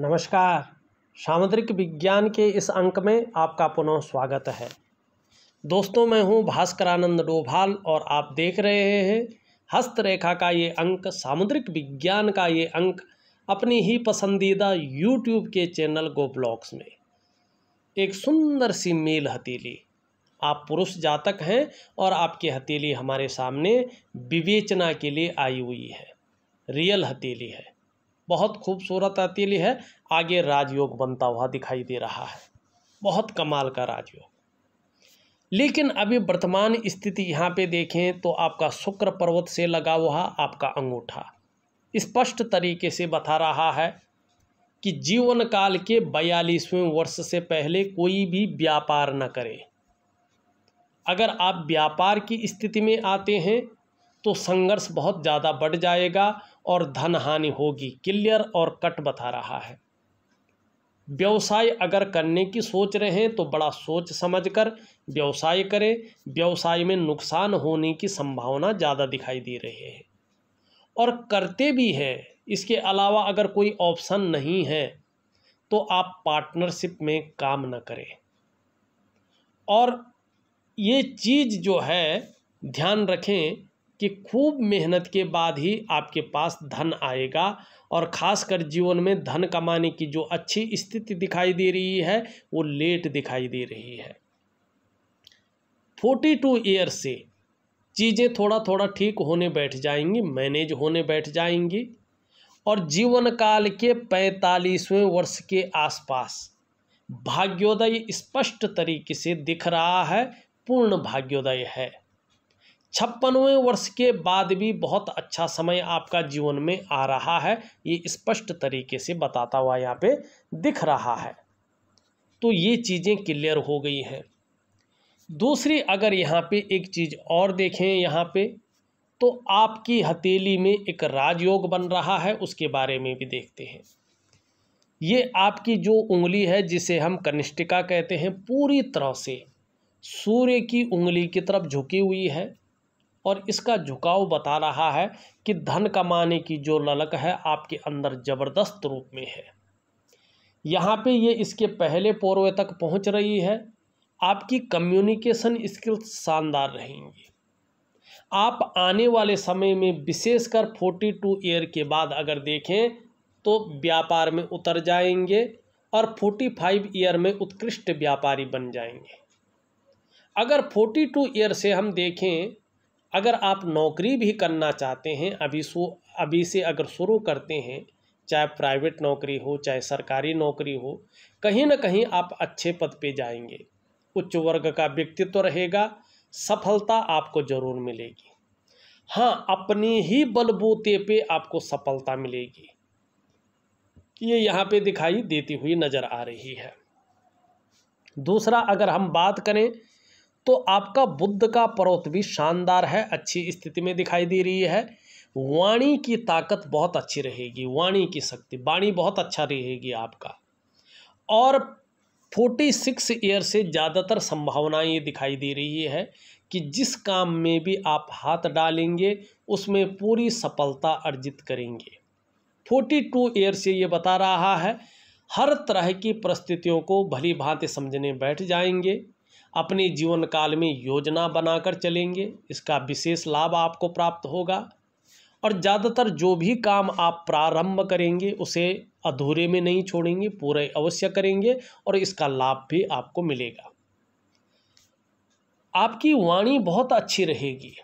नमस्कार सामुद्रिक विज्ञान के इस अंक में आपका पुनः स्वागत है दोस्तों मैं हूं भास्करानंद डोभाल और आप देख रहे हैं हस्तरेखा का ये अंक सामुद्रिक विज्ञान का ये अंक अपनी ही पसंदीदा यूट्यूब के चैनल गो ब्लॉग्स में एक सुंदर सी मेल हथेली आप पुरुष जातक हैं और आपकी हथेली हमारे सामने विवेचना के लिए आई हुई है रियल हथेली है बहुत खूबसूरत अतिल है आगे राजयोग बनता हुआ दिखाई दे रहा है बहुत कमाल का राजयोग लेकिन अभी वर्तमान स्थिति यहाँ पे देखें तो आपका शुक्र पर्वत से लगा हुआ आपका अंगूठा स्पष्ट तरीके से बता रहा है कि जीवन काल के बयालीसवें वर्ष से पहले कोई भी व्यापार न करें अगर आप व्यापार की स्थिति में आते हैं तो संघर्ष बहुत ज़्यादा बढ़ जाएगा और धन हानि होगी क्लियर और कट बता रहा है व्यवसाय अगर करने की सोच रहे हैं तो बड़ा सोच समझकर व्यवसाय करें व्यवसाय में नुकसान होने की संभावना ज़्यादा दिखाई दे रही है और करते भी हैं इसके अलावा अगर कोई ऑप्शन नहीं है तो आप पार्टनरशिप में काम न करें और ये चीज़ जो है ध्यान रखें कि खूब मेहनत के बाद ही आपके पास धन आएगा और ख़ासकर जीवन में धन कमाने की जो अच्छी स्थिति दिखाई दे रही है वो लेट दिखाई दे रही है फोर्टी टू ईयर से चीज़ें थोड़ा थोड़ा ठीक होने बैठ जाएंगी मैनेज होने बैठ जाएंगी और जीवन काल के पैंतालीसवें वर्ष के आसपास भाग्योदय स्पष्ट तरीके से दिख रहा है पूर्ण भाग्योदय है छप्पनवें वर्ष के बाद भी बहुत अच्छा समय आपका जीवन में आ रहा है ये स्पष्ट तरीके से बताता हुआ यहाँ पे दिख रहा है तो ये चीज़ें क्लियर हो गई हैं दूसरी अगर यहाँ पे एक चीज़ और देखें यहाँ पे तो आपकी हथेली में एक राजयोग बन रहा है उसके बारे में भी देखते हैं ये आपकी जो उंगली है जिसे हम कनिष्ठिका कहते हैं पूरी तरह से सूर्य की उंगली की तरफ झुकी हुई है और इसका झुकाव बता रहा है कि धन कमाने की जो ललक है आपके अंदर ज़बरदस्त रूप में है यहाँ पे ये इसके पहले पौर्व तक पहुँच रही है आपकी कम्युनिकेशन स्किल्स शानदार रहेंगी आप आने वाले समय में विशेषकर फोर्टी टू ईयर के बाद अगर देखें तो व्यापार में उतर जाएंगे और फोर्टी फाइव ईयर में उत्कृष्ट व्यापारी बन जाएंगे अगर फोर्टी टू ईयर से हम देखें अगर आप नौकरी भी करना चाहते हैं अभी सो अभी से अगर शुरू करते हैं चाहे प्राइवेट नौकरी हो चाहे सरकारी नौकरी हो कहीं ना कहीं आप अच्छे पद पे जाएंगे उच्च वर्ग का व्यक्तित्व तो रहेगा सफलता आपको ज़रूर मिलेगी हाँ अपने ही बलबूते पे आपको सफलता मिलेगी ये यहाँ पे दिखाई देती हुई नज़र आ रही है दूसरा अगर हम बात करें तो आपका बुद्ध का पर्वत भी शानदार है अच्छी स्थिति में दिखाई दे रही है वाणी की ताकत बहुत अच्छी रहेगी वाणी की शक्ति वाणी बहुत अच्छा रहेगी आपका और फोर्टी सिक्स ईयर से ज़्यादातर संभावनाएं दिखाई दे रही है कि जिस काम में भी आप हाथ डालेंगे उसमें पूरी सफलता अर्जित करेंगे फोर्टी टू ईयर से ये बता रहा है हर तरह की परिस्थितियों को भली भांति समझने बैठ जाएंगे अपने जीवन काल में योजना बनाकर चलेंगे इसका विशेष लाभ आपको प्राप्त होगा और ज़्यादातर जो भी काम आप प्रारंभ करेंगे उसे अधूरे में नहीं छोड़ेंगे पूरे अवश्य करेंगे और इसका लाभ भी आपको मिलेगा आपकी वाणी बहुत अच्छी रहेगी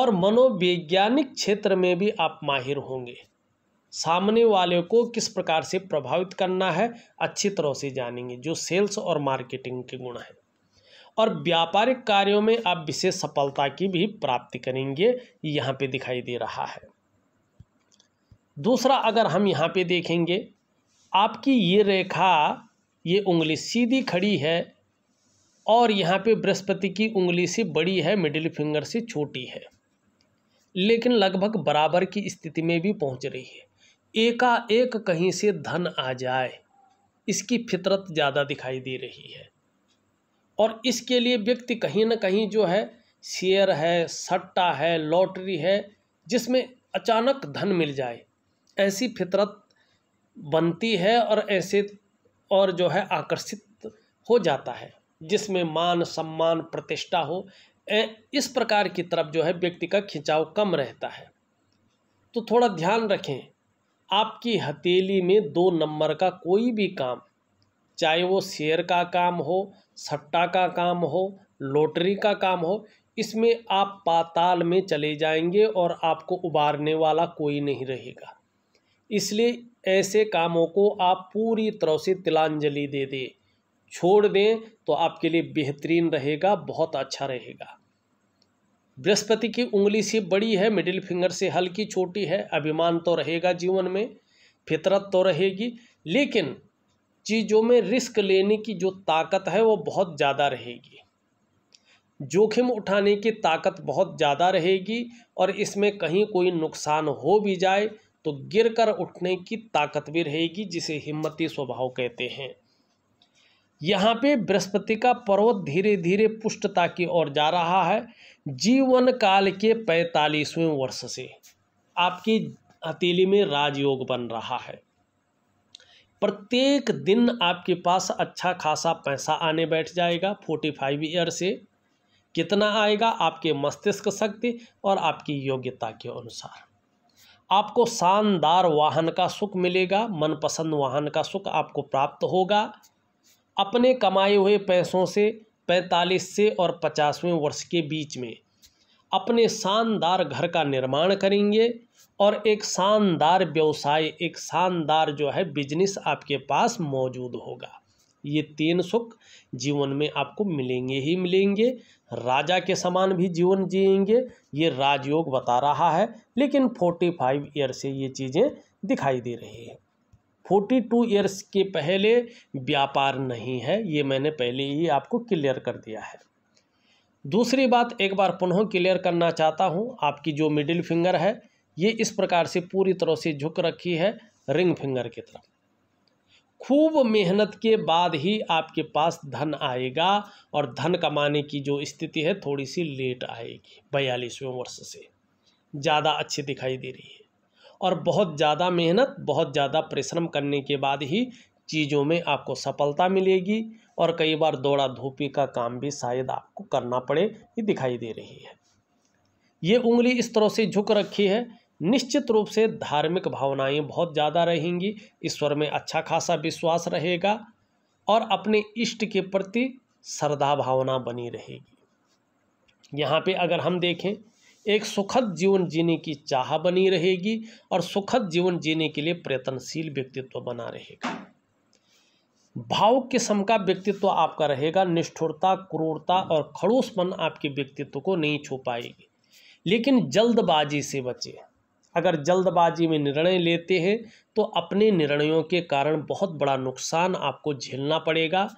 और मनोवैज्ञानिक क्षेत्र में भी आप माहिर होंगे सामने वाले को किस प्रकार से प्रभावित करना है अच्छी तरह से जानेंगे जो सेल्स और मार्केटिंग के गुण हैं और व्यापारिक कार्यों में आप विशेष सफलता की भी प्राप्ति करेंगे यहाँ पे दिखाई दे रहा है दूसरा अगर हम यहाँ पे देखेंगे आपकी ये रेखा ये उंगली सीधी खड़ी है और यहाँ पे बृहस्पति की उंगली से बड़ी है मिडिल फिंगर से छोटी है लेकिन लगभग बराबर की स्थिति में भी पहुँच रही है एकाएक कहीं से धन आ जाए इसकी फितरत ज़्यादा दिखाई दे रही है और इसके लिए व्यक्ति कहीं ना कहीं जो है शेयर है सट्टा है लॉटरी है जिसमें अचानक धन मिल जाए ऐसी फितरत बनती है और ऐसे और जो है आकर्षित हो जाता है जिसमें मान सम्मान प्रतिष्ठा हो इस प्रकार की तरफ जो है व्यक्ति का खिंचाव कम रहता है तो थोड़ा ध्यान रखें आपकी हथेली में दो नंबर का कोई भी काम चाहे वो शेयर का काम हो सट्टा का काम हो लॉटरी का काम हो इसमें आप पाताल में चले जाएंगे और आपको उबारने वाला कोई नहीं रहेगा इसलिए ऐसे कामों को आप पूरी तरह से तिलांजलि दे दें छोड़ दें तो आपके लिए बेहतरीन रहेगा बहुत अच्छा रहेगा बृहस्पति की उंगली से बड़ी है मिडिल फिंगर से हल्की छोटी है अभिमान तो रहेगा जीवन में फितरत तो रहेगी लेकिन चीज़ों में रिस्क लेने की जो ताकत है वो बहुत ज़्यादा रहेगी जोखिम उठाने की ताकत बहुत ज़्यादा रहेगी और इसमें कहीं कोई नुकसान हो भी जाए तो गिर कर उठने की ताकत भी रहेगी जिसे हिम्मती स्वभाव कहते हैं यहाँ पे बृहस्पति का पर्वत धीरे धीरे पुष्टता की ओर जा रहा है जीवन काल के पैंतालीसवें वर्ष से आपकी हथेली में राजयोग बन रहा है प्रत्येक दिन आपके पास अच्छा खासा पैसा आने बैठ जाएगा फोर्टी फाइव ईयर से कितना आएगा आपके मस्तिष्क शक्ति और आपकी योग्यता के अनुसार आपको शानदार वाहन का सुख मिलेगा मनपसंद वाहन का सुख आपको प्राप्त होगा अपने कमाए हुए पैसों से पैंतालीस से और पचासवें वर्ष के बीच में अपने शानदार घर का निर्माण करेंगे और एक शानदार व्यवसाय एक शानदार जो है बिजनेस आपके पास मौजूद होगा ये तीन सुख जीवन में आपको मिलेंगे ही मिलेंगे राजा के समान भी जीवन जिएंगे ये राजयोग बता रहा है लेकिन फोर्टी फाइव ईयर से ये चीज़ें दिखाई दे रही है फोर्टी टू ईयर्स के पहले व्यापार नहीं है ये मैंने पहले ही आपको क्लियर कर दिया है दूसरी बात एक बार पुनः क्लियर करना चाहता हूँ आपकी जो मिडिल फिंगर है ये इस प्रकार से पूरी तरह से झुक रखी है रिंग फिंगर की तरफ खूब मेहनत के बाद ही आपके पास धन आएगा और धन कमाने की जो स्थिति है थोड़ी सी लेट आएगी बयालीसवें वर्ष से ज़्यादा अच्छी दिखाई दे रही है और बहुत ज़्यादा मेहनत बहुत ज़्यादा परिश्रम करने के बाद ही चीज़ों में आपको सफलता मिलेगी और कई बार दौड़ा धूपी का काम भी शायद आपको करना पड़े ये दिखाई दे रही है ये उंगली इस तरह से झुक रखी है निश्चित रूप से धार्मिक भावनाएं बहुत ज़्यादा रहेंगी ईश्वर में अच्छा खासा विश्वास रहेगा और अपने इष्ट के प्रति श्रद्धा भावना बनी रहेगी यहाँ पे अगर हम देखें एक सुखद जीवन जीने की चाह बनी रहेगी और सुखद जीवन जीने के लिए प्रयत्नशील व्यक्तित्व बना रहेगा भाव किस्म का व्यक्तित्व आपका रहेगा निष्ठुरता क्रूरता और मन आपके व्यक्तित्व को नहीं छू पाएगी लेकिन जल्दबाजी से बचे अगर जल्दबाजी में निर्णय लेते हैं तो अपने निर्णयों के कारण बहुत बड़ा नुकसान आपको झेलना पड़ेगा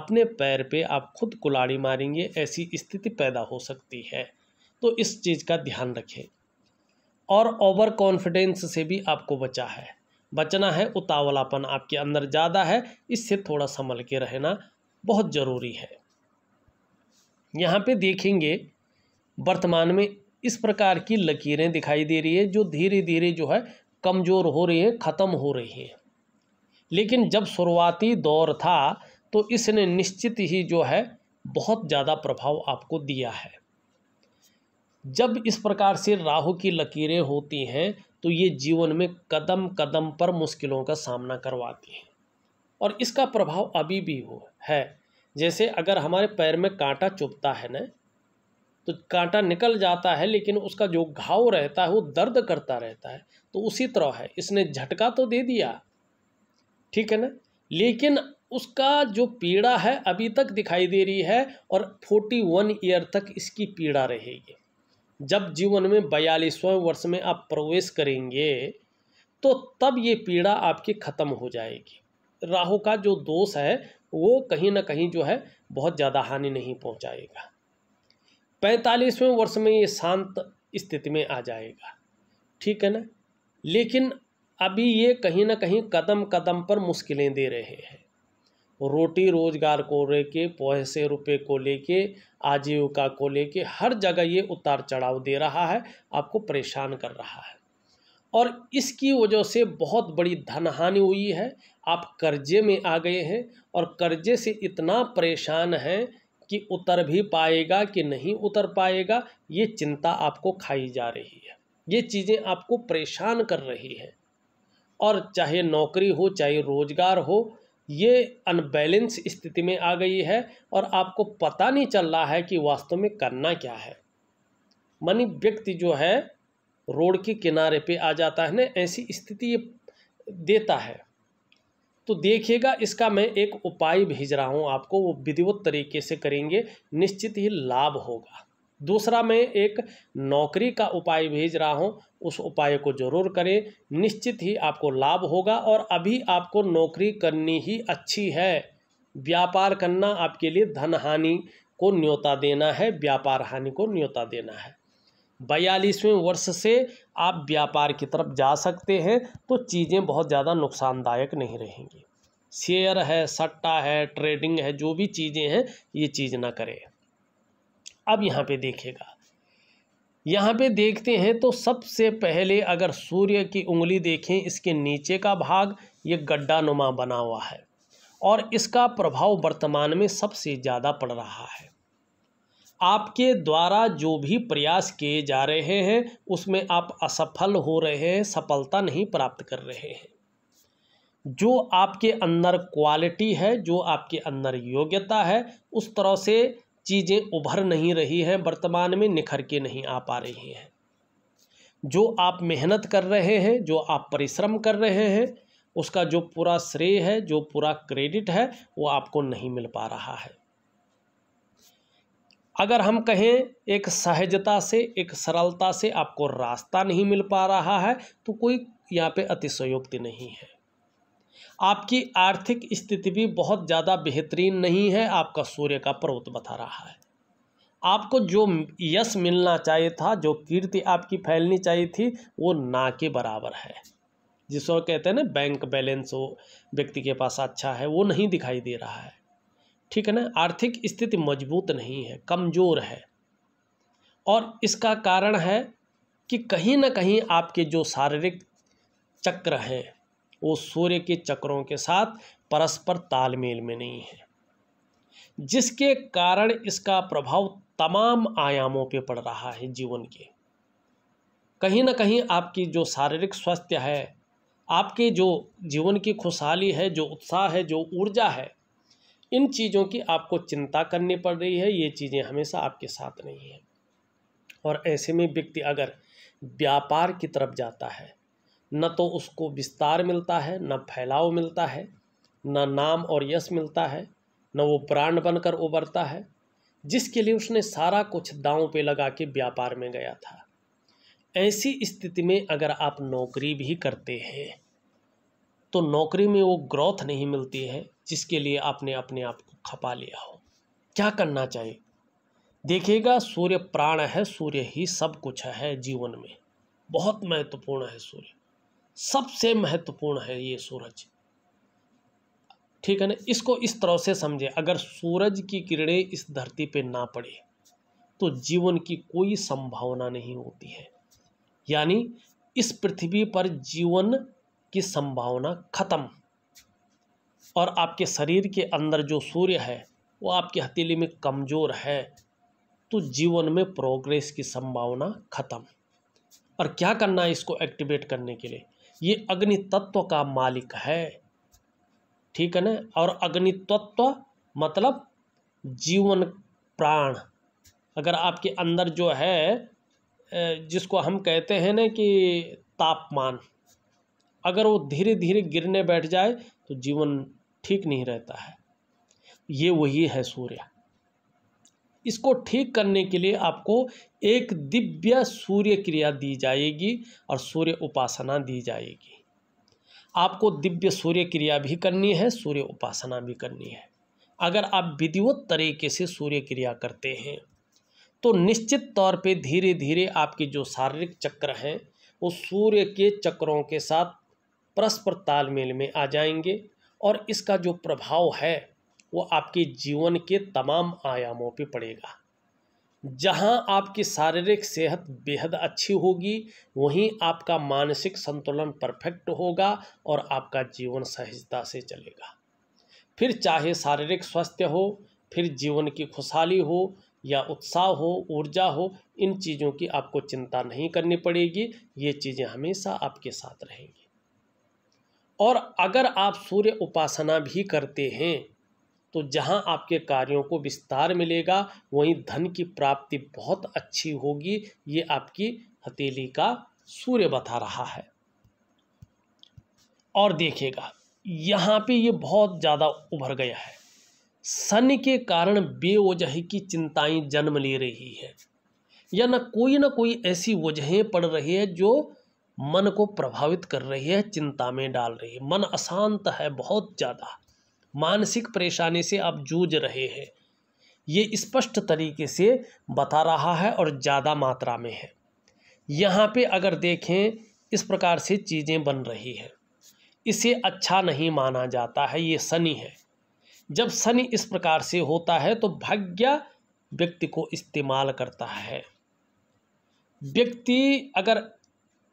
अपने पैर पे आप खुद कुलाड़ी मारेंगे ऐसी स्थिति पैदा हो सकती है तो इस चीज़ का ध्यान रखें और ओवर कॉन्फिडेंस से भी आपको बचा है बचना है उतावलापन आपके अंदर ज़्यादा है इससे थोड़ा संभल के रहना बहुत ज़रूरी है यहाँ पे देखेंगे वर्तमान में इस प्रकार की लकीरें दिखाई दे रही है जो धीरे धीरे जो है कमज़ोर हो रही है ख़त्म हो रही है लेकिन जब शुरुआती दौर था तो इसने निश्चित ही जो है बहुत ज़्यादा प्रभाव आपको दिया है जब इस प्रकार से राहु की लकीरें होती हैं तो ये जीवन में कदम कदम पर मुश्किलों का सामना करवाती हैं और इसका प्रभाव अभी भी हो है जैसे अगर हमारे पैर में कांटा चुभता है ना तो कांटा निकल जाता है लेकिन उसका जो घाव रहता है वो दर्द करता रहता है तो उसी तरह है इसने झटका तो दे दिया ठीक है ना लेकिन उसका जो पीड़ा है अभी तक दिखाई दे रही है और फोर्टी वन ईयर तक इसकी पीड़ा रहेगी जब जीवन में बयालीसवें वर्ष में आप प्रवेश करेंगे तो तब ये पीड़ा आपकी ख़त्म हो जाएगी राहु का जो दोष है वो कहीं ना कहीं जो है बहुत ज़्यादा हानि नहीं पहुंचाएगा पैंतालीसवें वर्ष में ये शांत स्थिति में आ जाएगा ठीक है ना लेकिन अभी ये कहीं ना कहीं कदम कदम पर मुश्किलें दे रहे हैं रोटी रोजगार को लेके पैसे रुपए को लेके आजीविका को लेके हर जगह ये उतार चढ़ाव दे रहा है आपको परेशान कर रहा है और इसकी वजह से बहुत बड़ी धनहानि हुई है आप कर्जे में आ गए हैं और कर्जे से इतना परेशान है कि उतर भी पाएगा कि नहीं उतर पाएगा ये चिंता आपको खाई जा रही है ये चीज़ें आपको परेशान कर रही हैं और चाहे नौकरी हो चाहे रोज़गार हो ये अनबैलेंस स्थिति में आ गई है और आपको पता नहीं चल रहा है कि वास्तव में करना क्या है मनी व्यक्ति जो है रोड के किनारे पे आ जाता है ना ऐसी स्थिति ये देता है तो देखिएगा इसका मैं एक उपाय भेज रहा हूँ आपको वो विधिवत तरीके से करेंगे निश्चित ही लाभ होगा दूसरा मैं एक नौकरी का उपाय भेज रहा हूँ उस उपाय को जरूर करें निश्चित ही आपको लाभ होगा और अभी आपको नौकरी करनी ही अच्छी है व्यापार करना आपके लिए धन हानि को न्योता देना है व्यापार हानि को न्योता देना है बयालीसवें वर्ष से आप व्यापार की तरफ जा सकते हैं तो चीज़ें बहुत ज़्यादा नुकसानदायक नहीं रहेंगी शेयर है सट्टा है ट्रेडिंग है जो भी चीज़ें हैं ये चीज़ ना करें अब यहाँ पे देखेगा यहाँ पे देखते हैं तो सबसे पहले अगर सूर्य की उंगली देखें इसके नीचे का भाग ये गड्ढा नुमा बना हुआ है और इसका प्रभाव वर्तमान में सबसे ज़्यादा पड़ रहा है आपके द्वारा जो भी प्रयास किए जा रहे हैं उसमें आप असफल हो रहे हैं सफलता नहीं प्राप्त कर रहे हैं जो आपके अंदर क्वालिटी है जो आपके अंदर योग्यता है उस तरह से चीज़ें उभर नहीं रही हैं वर्तमान में निखर के नहीं आ पा रही हैं जो आप मेहनत कर रहे हैं जो आप परिश्रम कर रहे हैं उसका जो पूरा श्रेय है जो पूरा क्रेडिट है वो आपको नहीं मिल पा रहा है अगर हम कहें एक सहजता से एक सरलता से आपको रास्ता नहीं मिल पा रहा है तो कोई यहाँ पे अतिशयोक्ति नहीं है आपकी आर्थिक स्थिति भी बहुत ज़्यादा बेहतरीन नहीं है आपका सूर्य का पर्वत बता रहा है आपको जो यश मिलना चाहिए था जो कीर्ति आपकी फैलनी चाहिए थी वो ना के बराबर है जिसको कहते हैं ना बैंक बैलेंस वो व्यक्ति के पास अच्छा है वो नहीं दिखाई दे रहा है ठीक है ना आर्थिक स्थिति मजबूत नहीं है कमज़ोर है और इसका कारण है कि कहीं ना कहीं आपके जो शारीरिक चक्र हैं वो सूर्य के चक्रों के साथ परस्पर तालमेल में नहीं है जिसके कारण इसका प्रभाव तमाम आयामों पे पड़ रहा है जीवन के कहीं ना कहीं आपकी जो शारीरिक स्वास्थ्य है आपके जो जीवन की खुशहाली है जो उत्साह है जो ऊर्जा है इन चीज़ों की आपको चिंता करनी पड़ रही है ये चीज़ें हमेशा आपके साथ नहीं है और ऐसे में व्यक्ति अगर व्यापार की तरफ जाता है न तो उसको विस्तार मिलता है न फैलाव मिलता है न नाम और यश मिलता है न वो प्राण बनकर उबरता है जिसके लिए उसने सारा कुछ दाव पे लगा के व्यापार में गया था ऐसी स्थिति में अगर आप नौकरी भी करते हैं तो नौकरी में वो ग्रोथ नहीं मिलती है जिसके लिए आपने अपने आप को खपा लिया हो क्या करना चाहिए देखिएगा सूर्य प्राण है सूर्य ही सब कुछ है जीवन में बहुत महत्वपूर्ण है सूर्य सबसे महत्वपूर्ण है ये सूरज ठीक है ना इसको इस तरह से समझे अगर सूरज की किरणें इस धरती पे ना पड़े तो जीवन की कोई संभावना नहीं होती है यानी इस पृथ्वी पर जीवन की संभावना खत्म और आपके शरीर के अंदर जो सूर्य है वो आपकी हथेली में कमज़ोर है तो जीवन में प्रोग्रेस की संभावना खत्म और क्या करना है इसको एक्टिवेट करने के लिए ये अग्नि तत्व का मालिक है ठीक है ना और अग्नि तत्व मतलब जीवन प्राण अगर आपके अंदर जो है जिसको हम कहते हैं ना कि तापमान अगर वो धीरे धीरे गिरने बैठ जाए तो जीवन ठीक नहीं रहता है ये वही है सूर्य इसको ठीक करने के लिए आपको एक दिव्य सूर्य क्रिया दी जाएगी और सूर्य उपासना दी जाएगी आपको दिव्य सूर्य क्रिया भी करनी है सूर्य उपासना भी करनी है अगर आप विधिवत तरीके से सूर्य क्रिया करते हैं तो निश्चित तौर पे धीरे धीरे आपके जो शारीरिक चक्र हैं वो सूर्य के चक्रों के साथ परस्पर तालमेल में आ जाएंगे और इसका जो प्रभाव है वो आपके जीवन के तमाम आयामों पे पड़ेगा जहाँ आपकी शारीरिक सेहत बेहद अच्छी होगी वहीं आपका मानसिक संतुलन परफेक्ट होगा और आपका जीवन सहजता से चलेगा फिर चाहे शारीरिक स्वास्थ्य हो फिर जीवन की खुशहाली हो या उत्साह हो ऊर्जा हो इन चीज़ों की आपको चिंता नहीं करनी पड़ेगी ये चीज़ें हमेशा आपके साथ रहेंगी और अगर आप सूर्य उपासना भी करते हैं तो जहाँ आपके कार्यों को विस्तार मिलेगा वहीं धन की प्राप्ति बहुत अच्छी होगी ये आपकी हथेली का सूर्य बता रहा है और देखिएगा यहाँ पे ये बहुत ज़्यादा उभर गया है सन के कारण बेवजह की चिंताएं जन्म ले रही है या न कोई ना कोई ऐसी वजहें पड़ रही है जो मन को प्रभावित कर रही है चिंता में डाल रही है मन अशांत है बहुत ज़्यादा मानसिक परेशानी से आप जूझ रहे हैं ये स्पष्ट तरीके से बता रहा है और ज़्यादा मात्रा में है यहाँ पे अगर देखें इस प्रकार से चीज़ें बन रही हैं इसे अच्छा नहीं माना जाता है ये शनि है जब शनि इस प्रकार से होता है तो भाग्य व्यक्ति को इस्तेमाल करता है व्यक्ति अगर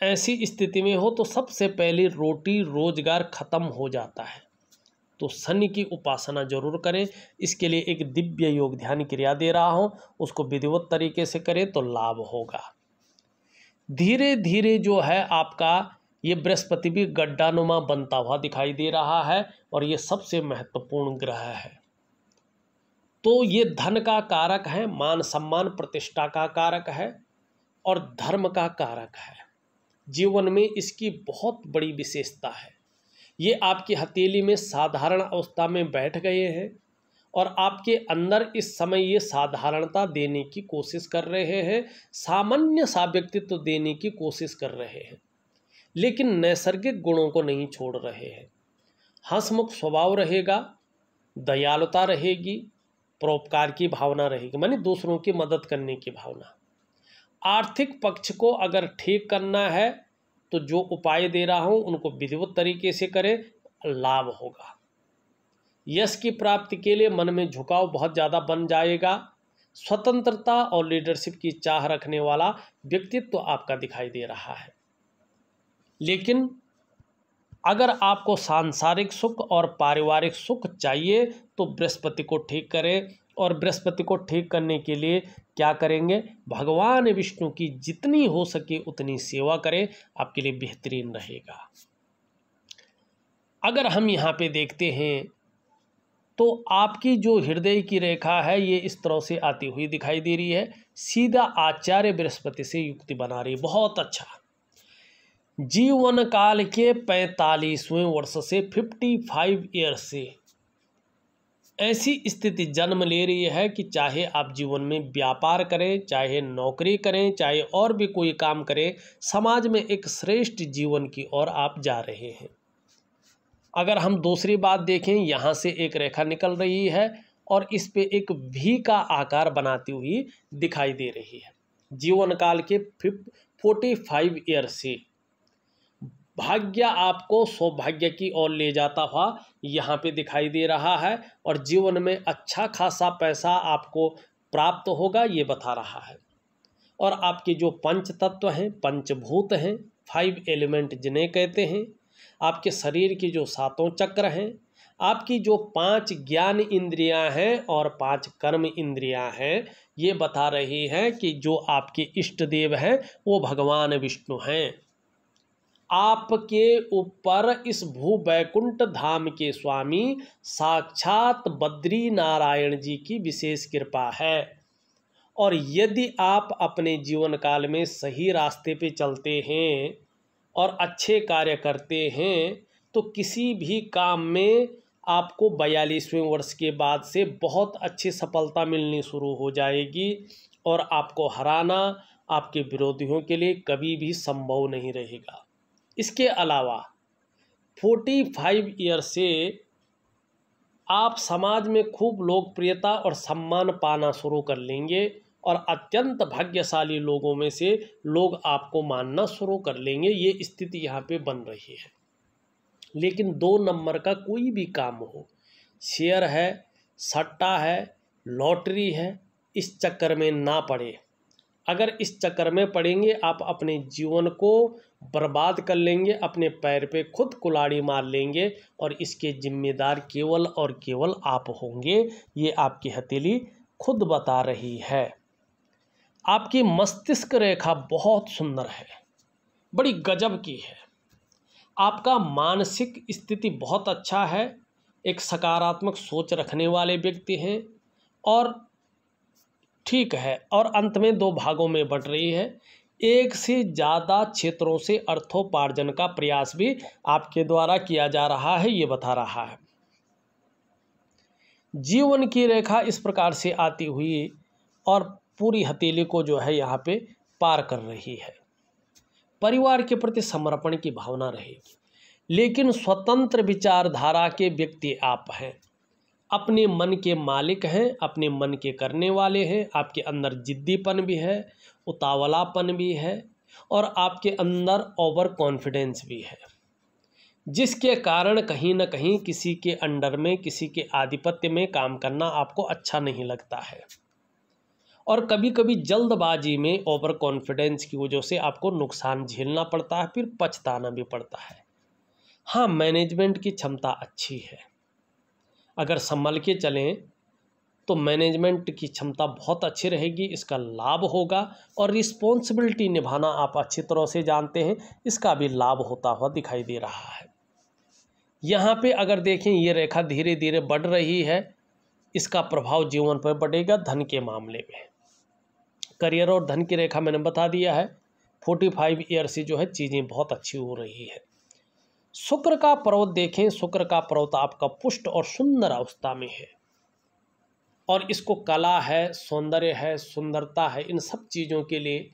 ऐसी स्थिति में हो तो सबसे पहले रोटी रोजगार ख़त्म हो जाता है तो शनि की उपासना जरूर करें इसके लिए एक दिव्य योग ध्यान क्रिया दे रहा हूँ उसको विधिवत तरीके से करें तो लाभ होगा धीरे धीरे जो है आपका ये बृहस्पति भी गड्ढानुमा बनता हुआ दिखाई दे रहा है और ये सबसे महत्वपूर्ण ग्रह है तो ये धन का कारक है मान सम्मान प्रतिष्ठा का कारक है और धर्म का कारक है जीवन में इसकी बहुत बड़ी विशेषता है ये आपकी हथेली में साधारण अवस्था में बैठ गए हैं और आपके अंदर इस समय ये साधारणता देने की कोशिश कर रहे हैं सामान्य सा व्यक्तित्व देने की कोशिश कर रहे हैं लेकिन नैसर्गिक गुणों को नहीं छोड़ रहे हैं हंसमुख स्वभाव रहेगा दयालुता रहेगी परोपकार की भावना रहेगी मानी दूसरों की मदद करने की भावना आर्थिक पक्ष को अगर ठीक करना है तो जो उपाय दे रहा हूँ उनको विधिवत तरीके से करें लाभ होगा यश की प्राप्ति के लिए मन में झुकाव बहुत ज़्यादा बन जाएगा स्वतंत्रता और लीडरशिप की चाह रखने वाला व्यक्तित्व तो आपका दिखाई दे रहा है लेकिन अगर आपको सांसारिक सुख और पारिवारिक सुख चाहिए तो बृहस्पति को ठीक करें और बृहस्पति को ठीक करने के लिए क्या करेंगे भगवान विष्णु की जितनी हो सके उतनी सेवा करें आपके लिए बेहतरीन रहेगा अगर हम यहाँ पे देखते हैं तो आपकी जो हृदय की रेखा है ये इस तरह से आती हुई दिखाई दे रही है सीधा आचार्य बृहस्पति से युक्ति बना रही बहुत अच्छा जीवन काल के पैंतालीसवें वर्ष से फिफ्टी फाइव ईयर से ऐसी स्थिति जन्म ले रही है कि चाहे आप जीवन में व्यापार करें चाहे नौकरी करें चाहे और भी कोई काम करें समाज में एक श्रेष्ठ जीवन की ओर आप जा रहे हैं अगर हम दूसरी बात देखें यहाँ से एक रेखा निकल रही है और इस पे एक भी का आकार बनाती हुई दिखाई दे रही है जीवन काल के फिफ फोर्टी फाइव ईयर से भाग्य आपको सौभाग्य की ओर ले जाता हुआ यहाँ पे दिखाई दे रहा है और जीवन में अच्छा खासा पैसा आपको प्राप्त होगा ये बता रहा है और आपके जो पंच तत्व हैं पंचभूत हैं फाइव एलिमेंट जिन्हें कहते हैं आपके शरीर के जो सातों चक्र हैं आपकी जो पांच ज्ञान इंद्रियां हैं और पांच कर्म इंद्रियां हैं ये बता रही हैं कि जो आपके इष्ट देव हैं वो भगवान विष्णु हैं आपके ऊपर इस भूवैकुंठ धाम के स्वामी साक्षात बद्री नारायण जी की विशेष कृपा है और यदि आप अपने जीवन काल में सही रास्ते पे चलते हैं और अच्छे कार्य करते हैं तो किसी भी काम में आपको बयालीसवें वर्ष के बाद से बहुत अच्छी सफलता मिलनी शुरू हो जाएगी और आपको हराना आपके विरोधियों के लिए कभी भी संभव नहीं रहेगा इसके अलावा फोर्टी फाइव ईयर से आप समाज में खूब लोकप्रियता और सम्मान पाना शुरू कर लेंगे और अत्यंत भाग्यशाली लोगों में से लोग आपको मानना शुरू कर लेंगे ये स्थिति यहाँ पे बन रही है लेकिन दो नंबर का कोई भी काम हो शेयर है सट्टा है लॉटरी है इस चक्कर में ना पड़े अगर इस चक्कर में पड़ेंगे आप अपने जीवन को बर्बाद कर लेंगे अपने पैर पे खुद कुलाड़ी मार लेंगे और इसके जिम्मेदार केवल और केवल आप होंगे ये आपकी हथेली खुद बता रही है आपकी मस्तिष्क रेखा बहुत सुंदर है बड़ी गजब की है आपका मानसिक स्थिति बहुत अच्छा है एक सकारात्मक सोच रखने वाले व्यक्ति हैं और ठीक है और अंत में दो भागों में बट रही है एक से ज़्यादा क्षेत्रों से अर्थोपार्जन का प्रयास भी आपके द्वारा किया जा रहा है ये बता रहा है जीवन की रेखा इस प्रकार से आती हुई और पूरी हथेली को जो है यहाँ पे पार कर रही है परिवार के प्रति समर्पण की भावना रहेगी लेकिन स्वतंत्र विचारधारा के व्यक्ति आप हैं अपने मन के मालिक हैं अपने मन के करने वाले हैं आपके अंदर जिद्दीपन भी है उतावलापन भी है और आपके अंदर ओवर कॉन्फिडेंस भी है जिसके कारण कहीं ना कहीं किसी के अंडर में किसी के आधिपत्य में काम करना आपको अच्छा नहीं लगता है और कभी कभी जल्दबाजी में ओवर कॉन्फिडेंस की वजह से आपको नुकसान झेलना पड़ता है फिर पछताना भी पड़ता है हाँ मैनेजमेंट की क्षमता अच्छी है अगर संभल के चलें तो मैनेजमेंट की क्षमता बहुत अच्छी रहेगी इसका लाभ होगा और रिस्पॉन्सिबिलिटी निभाना आप अच्छी तरह से जानते हैं इसका भी लाभ होता हुआ दिखाई दे रहा है यहाँ पे अगर देखें ये रेखा धीरे धीरे बढ़ रही है इसका प्रभाव जीवन पर बढ़ेगा धन के मामले में करियर और धन की रेखा मैंने बता दिया है फोर्टी फाइव ईयर से जो है चीज़ें बहुत अच्छी हो रही है शुक्र का पर्वत देखें शुक्र का पर्वत आपका पुष्ट और सुंदर अवस्था में है और इसको कला है सौंदर्य है सुंदरता है इन सब चीज़ों के लिए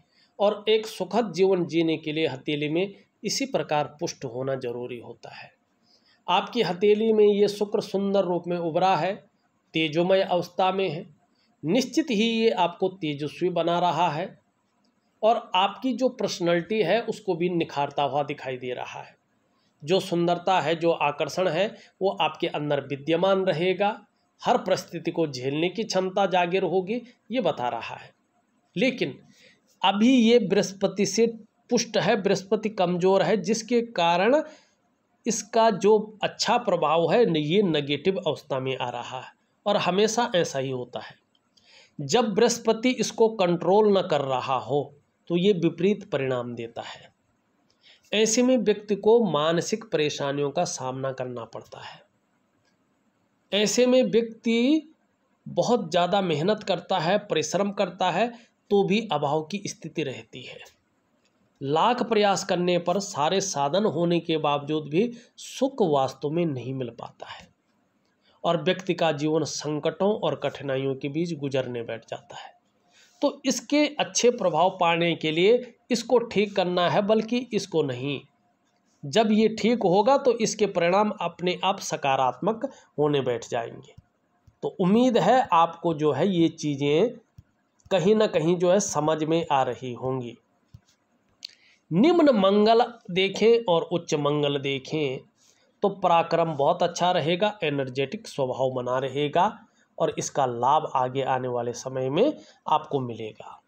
और एक सुखद जीवन जीने के लिए हथेली में इसी प्रकार पुष्ट होना जरूरी होता है आपकी हथेली में ये शुक्र सुंदर रूप में उभरा है तेजोमय अवस्था में है निश्चित ही ये आपको तेजस्वी बना रहा है और आपकी जो पर्सनैलिटी है उसको भी निखारता हुआ दिखाई दे रहा है जो सुंदरता है जो आकर्षण है वो आपके अंदर विद्यमान रहेगा हर परिस्थिति को झेलने की क्षमता जागिर होगी ये बता रहा है लेकिन अभी ये बृहस्पति से पुष्ट है बृहस्पति कमज़ोर है जिसके कारण इसका जो अच्छा प्रभाव है ये नेगेटिव अवस्था में आ रहा है और हमेशा ऐसा ही होता है जब बृहस्पति इसको कंट्रोल न कर रहा हो तो ये विपरीत परिणाम देता है ऐसे में व्यक्ति को मानसिक परेशानियों का सामना करना पड़ता है ऐसे में व्यक्ति बहुत ज़्यादा मेहनत करता है परिश्रम करता है तो भी अभाव की स्थिति रहती है लाख प्रयास करने पर सारे साधन होने के बावजूद भी सुख वास्तव में नहीं मिल पाता है और व्यक्ति का जीवन संकटों और कठिनाइयों के बीच गुजरने बैठ जाता है तो इसके अच्छे प्रभाव पाने के लिए इसको ठीक करना है बल्कि इसको नहीं जब ये ठीक होगा तो इसके परिणाम अपने आप सकारात्मक होने बैठ जाएंगे तो उम्मीद है आपको जो है ये चीज़ें कहीं ना कहीं जो है समझ में आ रही होंगी निम्न मंगल देखें और उच्च मंगल देखें तो पराक्रम बहुत अच्छा रहेगा एनर्जेटिक स्वभाव बना रहेगा और इसका लाभ आगे आने वाले समय में आपको मिलेगा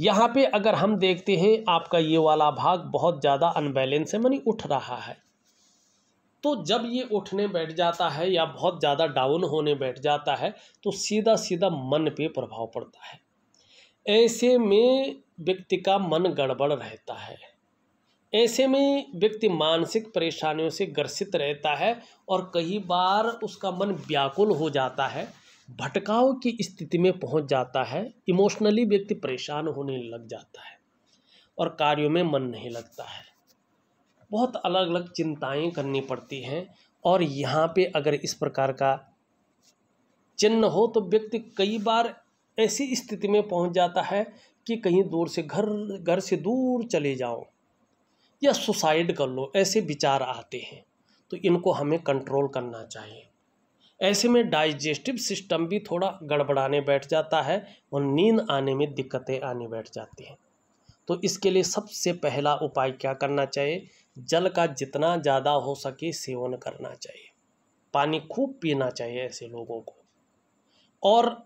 यहाँ पे अगर हम देखते हैं आपका ये वाला भाग बहुत ज़्यादा अनबैलेंस है मनी उठ रहा है तो जब ये उठने बैठ जाता है या बहुत ज़्यादा डाउन होने बैठ जाता है तो सीधा सीधा मन पे प्रभाव पड़ता है ऐसे में व्यक्ति का मन गड़बड़ रहता है ऐसे में व्यक्ति मानसिक परेशानियों से ग्रसित रहता है और कई बार उसका मन व्याकुल हो जाता है भटकाव की स्थिति में पहुंच जाता है इमोशनली व्यक्ति परेशान होने लग जाता है और कार्यों में मन नहीं लगता है बहुत अलग अलग चिंताएं करनी पड़ती हैं और यहाँ पे अगर इस प्रकार का चिन्ह हो तो व्यक्ति कई बार ऐसी स्थिति में पहुंच जाता है कि कहीं दूर से घर घर से दूर चले जाओ या सुसाइड कर लो ऐसे विचार आते हैं तो इनको हमें कंट्रोल करना चाहिए ऐसे में डाइजेस्टिव सिस्टम भी थोड़ा गड़बड़ाने बैठ जाता है और नींद आने में दिक्कतें आने बैठ जाती हैं तो इसके लिए सबसे पहला उपाय क्या करना चाहिए जल का जितना ज़्यादा हो सके सेवन करना चाहिए पानी खूब पीना चाहिए ऐसे लोगों को और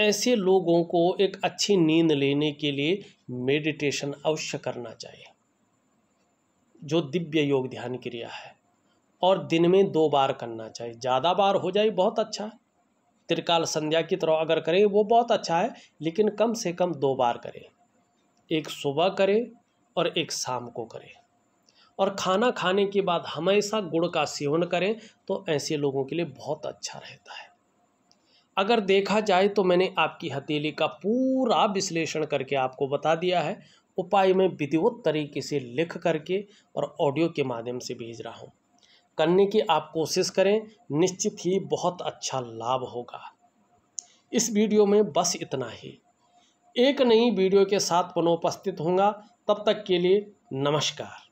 ऐसे लोगों को एक अच्छी नींद लेने के लिए मेडिटेशन अवश्य करना चाहिए जो दिव्य योग ध्यान क्रिया है और दिन में दो बार करना चाहिए ज़्यादा बार हो जाए बहुत अच्छा है त्रिकाल संध्या की तरह अगर करें वो बहुत अच्छा है लेकिन कम से कम दो बार करें एक सुबह करें और एक शाम को करें और खाना खाने के बाद हमेशा गुड़ का सेवन करें तो ऐसे लोगों के लिए बहुत अच्छा रहता है अगर देखा जाए तो मैंने आपकी हथेली का पूरा विश्लेषण करके आपको बता दिया है उपाय में विधिवत तरीके से लिख करके और ऑडियो के माध्यम से भेज रहा हूँ करने की आप कोशिश करें निश्चित ही बहुत अच्छा लाभ होगा इस वीडियो में बस इतना ही एक नई वीडियो के साथ पुनः उपस्थित होंगे तब तक के लिए नमस्कार